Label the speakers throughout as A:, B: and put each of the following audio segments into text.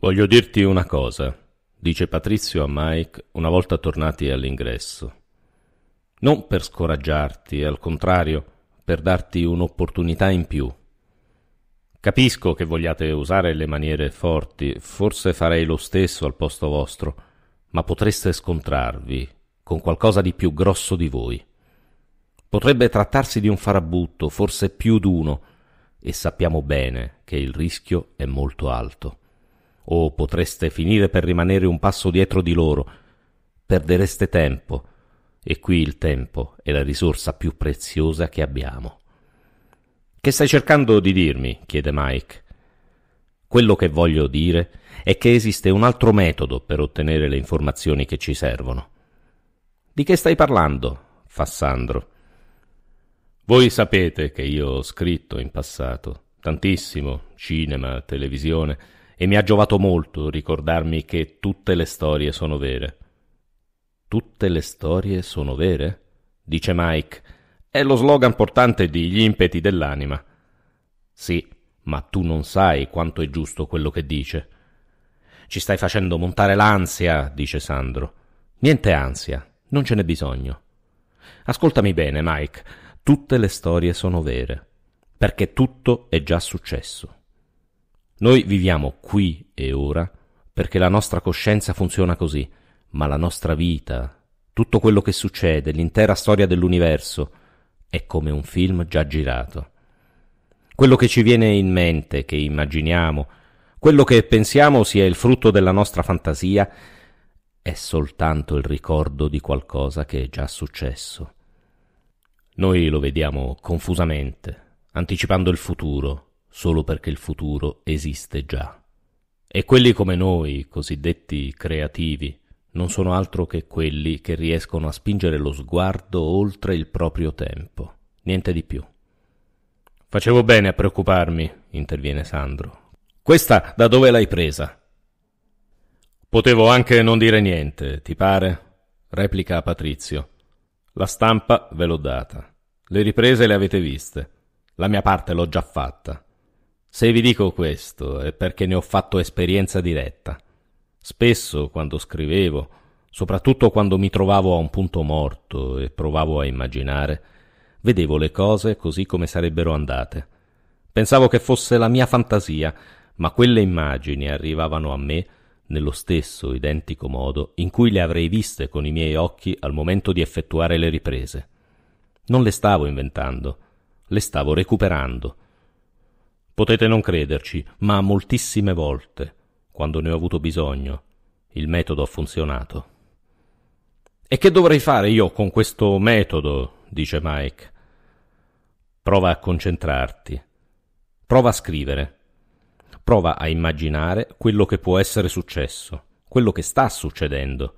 A: Voglio dirti una cosa, dice Patrizio a Mike una volta tornati all'ingresso. Non per scoraggiarti, al contrario, per darti un'opportunità in più. Capisco che vogliate usare le maniere forti, forse farei lo stesso al posto vostro, ma potreste scontrarvi con qualcosa di più grosso di voi. Potrebbe trattarsi di un farabutto, forse più d'uno, e sappiamo bene che il rischio è molto alto o potreste finire per rimanere un passo dietro di loro. Perdereste tempo, e qui il tempo è la risorsa più preziosa che abbiamo. Che stai cercando di dirmi? chiede Mike. Quello che voglio dire è che esiste un altro metodo per ottenere le informazioni che ci servono. Di che stai parlando? fa Sandro. Voi sapete che io ho scritto in passato, tantissimo, cinema, televisione, e mi ha giovato molto ricordarmi che tutte le storie sono vere. Tutte le storie sono vere? dice Mike. È lo slogan portante di Gli impeti dell'anima. Sì, ma tu non sai quanto è giusto quello che dice. Ci stai facendo montare l'ansia, dice Sandro. Niente ansia, non ce n'è bisogno. Ascoltami bene, Mike. Tutte le storie sono vere, perché tutto è già successo. Noi viviamo qui e ora perché la nostra coscienza funziona così, ma la nostra vita, tutto quello che succede, l'intera storia dell'universo, è come un film già girato. Quello che ci viene in mente, che immaginiamo, quello che pensiamo sia il frutto della nostra fantasia, è soltanto il ricordo di qualcosa che è già successo. Noi lo vediamo confusamente, anticipando il futuro, solo perché il futuro esiste già. E quelli come noi, cosiddetti creativi, non sono altro che quelli che riescono a spingere lo sguardo oltre il proprio tempo, niente di più. Facevo bene a preoccuparmi, interviene Sandro. Questa da dove l'hai presa? Potevo anche non dire niente, ti pare? replica Patrizio. La stampa ve l'ho data. Le riprese le avete viste. La mia parte l'ho già fatta. Se vi dico questo è perché ne ho fatto esperienza diretta. Spesso, quando scrivevo, soprattutto quando mi trovavo a un punto morto e provavo a immaginare, vedevo le cose così come sarebbero andate. Pensavo che fosse la mia fantasia, ma quelle immagini arrivavano a me nello stesso identico modo in cui le avrei viste con i miei occhi al momento di effettuare le riprese. Non le stavo inventando, le stavo recuperando Potete non crederci, ma moltissime volte, quando ne ho avuto bisogno, il metodo ha funzionato. E che dovrei fare io con questo metodo? dice Mike. Prova a concentrarti. Prova a scrivere. Prova a immaginare quello che può essere successo, quello che sta succedendo.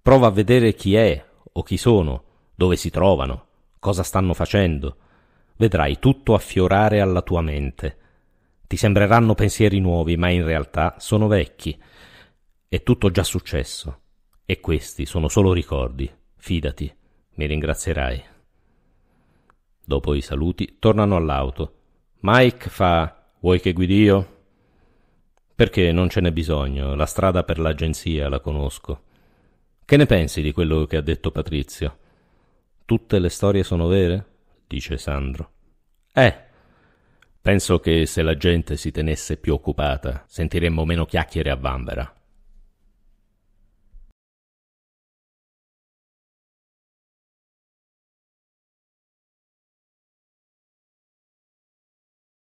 A: Prova a vedere chi è o chi sono, dove si trovano, cosa stanno facendo. Vedrai tutto affiorare alla tua mente. Ti sembreranno pensieri nuovi, ma in realtà sono vecchi. È tutto già successo. E questi sono solo ricordi. Fidati, mi ringrazierai. Dopo i saluti tornano all'auto. Mike fa Vuoi che guidi io? Perché non ce n'è bisogno, la strada per l'agenzia la conosco. Che ne pensi di quello che ha detto Patrizio? Tutte le storie sono vere? dice Sandro. Eh, Penso che se la gente si tenesse più occupata sentiremmo meno chiacchiere a vanvera.